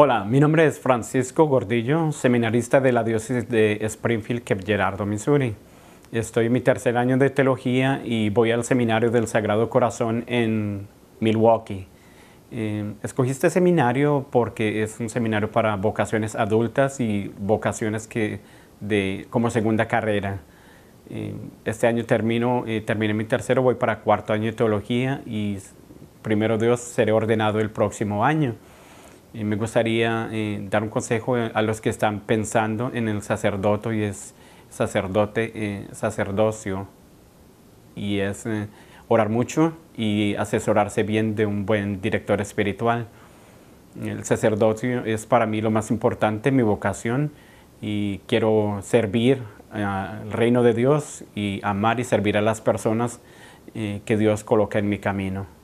Hola, mi nombre es Francisco Gordillo, seminarista de la diócesis de Springfield, Cape Gerardo, Missouri. Estoy en mi tercer año de teología y voy al seminario del Sagrado Corazón en Milwaukee. Eh, escogí este seminario porque es un seminario para vocaciones adultas y vocaciones que de, como segunda carrera. Eh, este año termino, eh, terminé mi tercero, voy para cuarto año de teología y primero Dios seré ordenado el próximo año. Eh, me gustaría eh, dar un consejo eh, a los que están pensando en el sacerdote y es sacerdote, sacerdocio, y es orar mucho y asesorarse bien de un buen director espiritual. El sacerdocio es para mí lo más importante, mi vocación, y quiero servir al reino de Dios y amar y servir a las personas que Dios coloca en mi camino.